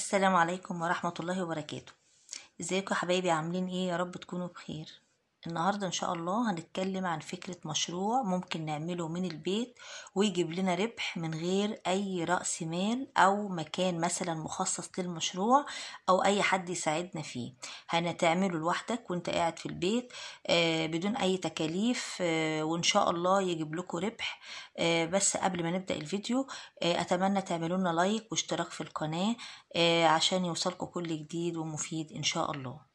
السلام عليكم ورحمة الله وبركاته ازيكم يا حبايبي عاملين ايه يا رب تكونوا بخير النهاردة إن شاء الله هنتكلم عن فكرة مشروع ممكن نعمله من البيت ويجيب لنا ربح من غير أي رأس مال أو مكان مثلا مخصص للمشروع أو أي حد يساعدنا فيه هنتعمله لوحدك وانت قاعد في البيت آه، بدون أي تكاليف آه، وإن شاء الله يجيب لكم ربح آه، بس قبل ما نبدأ الفيديو أتمنى تعملونا لايك واشتراك في القناة عشان يوصلكم كل جديد ومفيد إن شاء الله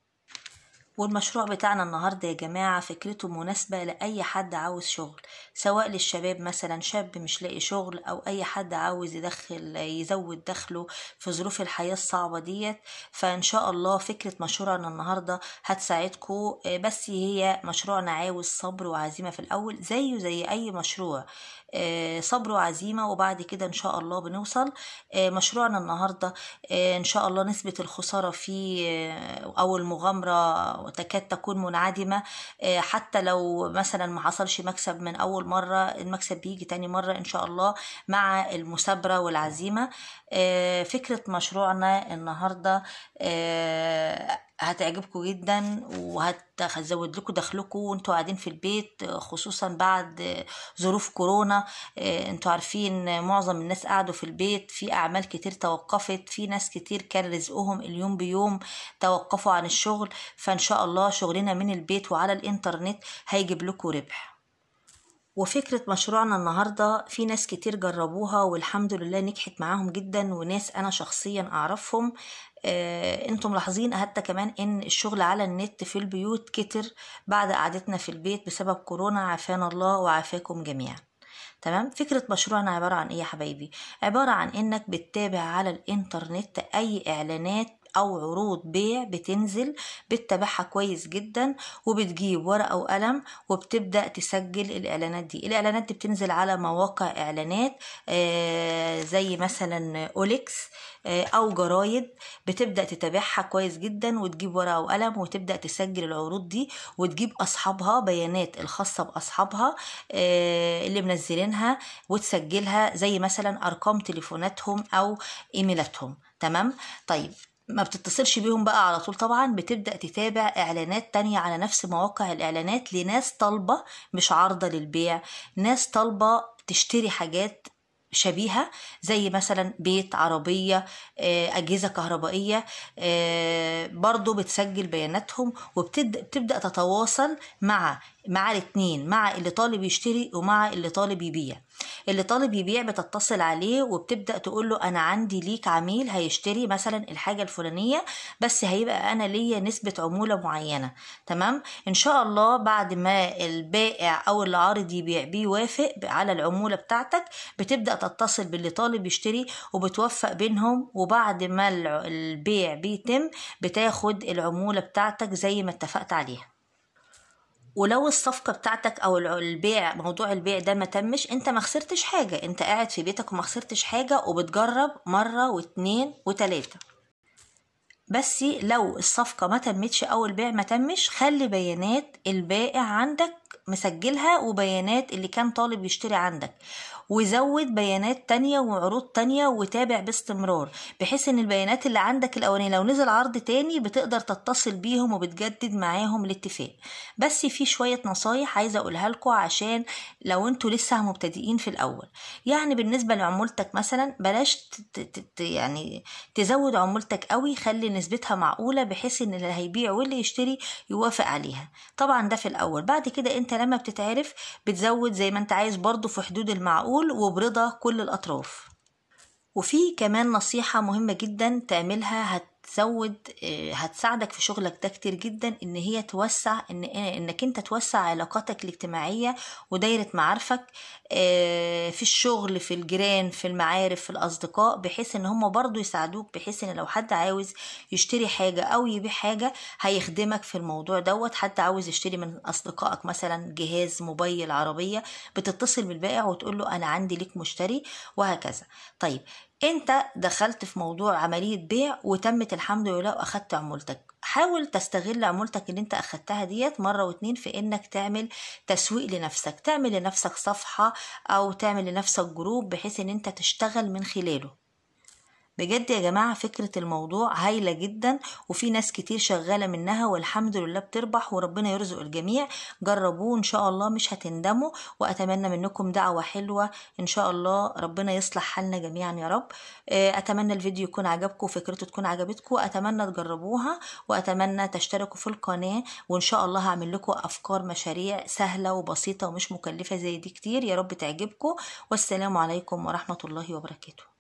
والمشروع بتاعنا النهاردة يا جماعة فكرته مناسبة لأي حد عاوز شغل سواء للشباب مثلا شاب مش لاقي شغل أو أي حد عاوز يدخل يزود دخله في ظروف الحياة الصعبة ديت فإن شاء الله فكرة مشروعنا النهاردة هتساعدكم بس هي مشروعنا عاوز صبر وعزيمة في الأول زيه زي أي مشروع صبر وعزيمة وبعد كده إن شاء الله بنوصل مشروعنا النهاردة إن شاء الله نسبة الخسارة فيه أو المغامرة تكاد تكون منعدمة آه، حتى لو مثلا ما حصلش مكسب من أول مرة المكسب بيجي تاني مرة إن شاء الله مع المثابرة والعزيمة آه، فكرة مشروعنا النهاردة آه، هتعجبكم جدا وهتزود لكم دخلكم وانتوا قاعدين في البيت خصوصا بعد ظروف كورونا انتوا عارفين معظم الناس قعدوا في البيت في اعمال كتير توقفت في ناس كتير كان رزقهم اليوم بيوم توقفوا عن الشغل فان شاء الله شغلنا من البيت وعلى الانترنت هيجيب لكم ربح وفكرة مشروعنا النهاردة في ناس كتير جربوها والحمد لله نجحت معاهم جدا وناس أنا شخصيا أعرفهم آه انتم ملاحظين حتى كمان ان الشغل على النت في البيوت كتر بعد قعدتنا في البيت بسبب كورونا عافانا الله وعافاكم جميعا تمام فكرة مشروعنا عبارة عن ايه يا حبايبي عبارة عن انك بتتابع على الانترنت اي اعلانات او عروض بيع بتنزل بتتابعها كويس جدا وبتجيب ورقه وقلم وبتبدا تسجل الاعلانات دي الاعلانات دي بتنزل على مواقع اعلانات آه، زي مثلا اوليكس آه، او جرايد بتبدا تتابعها كويس جدا وتجيب ورقه وقلم وتبدا تسجل العروض دي وتجيب اصحابها بيانات الخاصه باصحابها آه، اللي منزلينها وتسجلها زي مثلا ارقام تليفوناتهم او ايميلاتهم تمام طيب ما بتتصلش بيهم بقى على طول طبعا بتبدأ تتابع إعلانات تانية على نفس مواقع الإعلانات لناس طالبة مش عارضة للبيع ناس طالبة تشتري حاجات شبيهة زي مثلا بيت عربية آه، أجهزة كهربائية آه، برضو بتسجل بياناتهم وبتبدأ تتواصل مع مع الاتنين مع اللي طالب يشتري ومع اللي طالب يبيع اللي طالب يبيع بتتصل عليه وبتبدا تقول له انا عندي ليك عميل هيشتري مثلا الحاجه الفلانيه بس هيبقى انا ليا نسبه عموله معينه تمام ان شاء الله بعد ما البائع او اللي عارض يبيع بيه وافق على العموله بتاعتك بتبدا تتصل باللي طالب يشتري وبتوفق بينهم وبعد ما البيع بيتم بتاخد العموله بتاعتك زي ما اتفقت عليها ولو الصفقه بتاعتك او البيع موضوع البيع ده ما تمش انت ما خسرتش حاجه انت قاعد في بيتك وما خسرتش حاجه وبتجرب مره واتنين وتلاته بس لو الصفقة ما تمتش أو البيع ما تمش خلي بيانات البائع عندك مسجلها وبيانات اللي كان طالب يشتري عندك وزود بيانات تانية وعروض تانية وتابع باستمرار بحيث ان البيانات اللي عندك الاولانية لو نزل عرض تاني بتقدر تتصل بيهم وبتجدد معاهم الاتفاق بس في شوية نصايح عايزة اقولها لكم عشان لو انتوا لسه مبتدئين في الاول يعني بالنسبة لعمولتك مثلا بلاش يعني تزود عمولتك قوي خلي نسبتها معقولة بحيث ان اللي هيبيع واللي يشتري يوافق عليها طبعا ده في الاول بعد كده انت لما بتتعرف بتزود زي ما انت عايز برضو في حدود المعقول وبرضا كل الاطراف وفي كمان نصيحة مهمة جدا تعملها هت هتزود آه، هتساعدك في شغلك ده كتير جدا ان هي توسع ان آه، انك انت توسع علاقاتك الاجتماعيه ودايره معارفك آه، في الشغل في الجيران في المعارف في الاصدقاء بحيث ان هم برضو يساعدوك بحيث ان لو حد عاوز يشتري حاجه او يبيع حاجه هيخدمك في الموضوع دوت حد عاوز يشتري من اصدقائك مثلا جهاز موبايل عربيه بتتصل بالبائع وتقول له انا عندي ليك مشتري وهكذا طيب انت دخلت في موضوع عملية بيع وتمت الحمد لله واخدت عمولتك حاول تستغل عمولتك اللي انت اخدتها ديت مرة واتنين في انك تعمل تسويق لنفسك تعمل لنفسك صفحة او تعمل لنفسك جروب بحيث ان انت تشتغل من خلاله بجد يا جماعة فكرة الموضوع هايلة جدا وفي ناس كتير شغالة منها والحمد لله بتربح وربنا يرزق الجميع جربوه إن شاء الله مش هتندموا وأتمنى منكم دعوة حلوة إن شاء الله ربنا يصلح حالنا جميعا يا رب آه، أتمنى الفيديو يكون عجبكم وفكرته تكون عجبتكم أتمنى تجربوها وأتمنى تشتركوا في القناة وإن شاء الله هعمل لكم أفكار مشاريع سهلة وبسيطة ومش مكلفة زي دي كتير يا رب تعجبكم والسلام عليكم ورحمة الله وبركاته